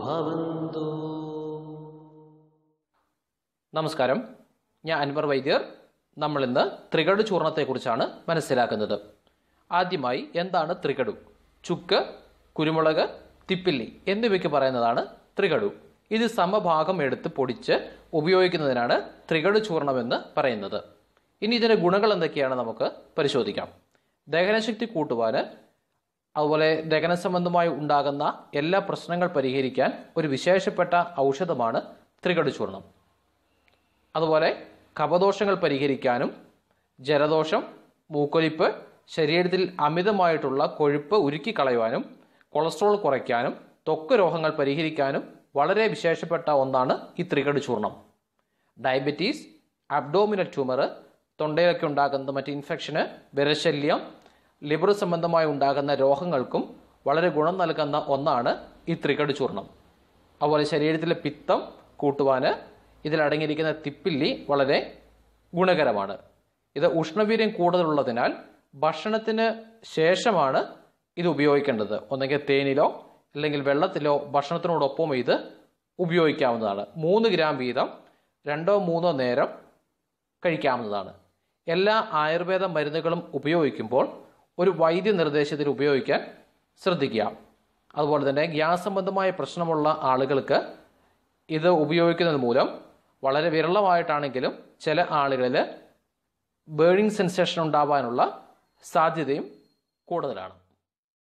ഭവന്തു നമസ്കാരം ഞാൻ അൻവർ വൈദ്യർ നമ്മൾ ഇന്ന് ത്രികടു ചൂർണത്തെക്കുറിച്ചാണ് മനസ്സിലാക്കുന്നത് ആദ്യമായി എന്താണ് ത്രികടു ചുക്ക് കുരുമുളക് തിപ്പില്ലി എന്നിവയ്ക്ക് പറയുന്നതാണ് ത്രികടു ഇത് സമഭാഗം എടുത്ത് പൊടിച്ച് ഉപയോഗിക്കുന്നതിനാണ് ത്രികടു ചൂർണമെന്ന് പറയുന്നത് ഇനി ഇതിൻ്റെ ഗുണങ്ങൾ എന്തൊക്കെയാണ് നമുക്ക് പരിശോധിക്കാം ദഹനശക്തി കൂട്ടുവാന് അതുപോലെ ദഹന സംബന്ധമായി ഉണ്ടാകുന്ന എല്ലാ പ്രശ്നങ്ങൾ പരിഹരിക്കാൻ ഒരു വിശേഷപ്പെട്ട ഔഷധമാണ് ത്രികടി ചൂർണം അതുപോലെ കപദോഷങ്ങൾ പരിഹരിക്കാനും ജലദോഷം മൂക്കൊലിപ്പ് ശരീരത്തിൽ അമിതമായിട്ടുള്ള കൊഴുപ്പ് ഉരുക്കി കളയുവാനും കൊളസ്ട്രോൾ കുറയ്ക്കാനും ത്വക്ക് രോഗങ്ങൾ പരിഹരിക്കാനും വളരെ വിശേഷപ്പെട്ട ഒന്നാണ് ഈ ത്രികടി ചൂർണം ഡയബറ്റീസ് അബ്ഡോമിനൽ ട്യൂമർ തൊണ്ടയിലൊക്കെ ഉണ്ടാകുന്ന മറ്റ് ഇൻഫെക്ഷന് വിരശല്യം ലിവർ സംബന്ധമായി ഉണ്ടാകുന്ന രോഗങ്ങൾക്കും വളരെ ഗുണം നൽകുന്ന ഒന്നാണ് ഈ ത്രികട് ചൂർണം അതുപോലെ ശരീരത്തിലെ പിത്തം കൂട്ടുവാന് ഇതിലടങ്ങിയിരിക്കുന്ന തിപ്പില്ലി വളരെ ഗുണകരമാണ് ഇത് ഉഷ്ണവീര്യം കൂടുതലുള്ളതിനാൽ ഭക്ഷണത്തിന് ശേഷമാണ് ഇത് ഉപയോഗിക്കേണ്ടത് ഒന്നെങ്കിൽ തേനിലോ അല്ലെങ്കിൽ വെള്ളത്തിലോ ഭക്ഷണത്തിനോടൊപ്പം ഇത് ഉപയോഗിക്കാവുന്നതാണ് മൂന്ന് ഗ്രാം വീതം രണ്ടോ മൂന്നോ നേരം കഴിക്കാവുന്നതാണ് എല്ലാ ആയുർവേദ മരുന്നുകളും ഉപയോഗിക്കുമ്പോൾ ഒരു വൈദ്യ നിർദ്ദേശത്തിൽ ഉപയോഗിക്കാൻ ശ്രദ്ധിക്കുക അതുപോലെ തന്നെ ഗ്യാസ് സംബന്ധമായ പ്രശ്നമുള്ള ആളുകൾക്ക് ഇത് ഉപയോഗിക്കുന്നത് മൂലം വളരെ വിരളമായിട്ടാണെങ്കിലും ചില ആളുകളിൽ ബേണിംഗ് സെൻസേഷൻ ഉണ്ടാവാനുള്ള സാധ്യതയും കൂടുതലാണ്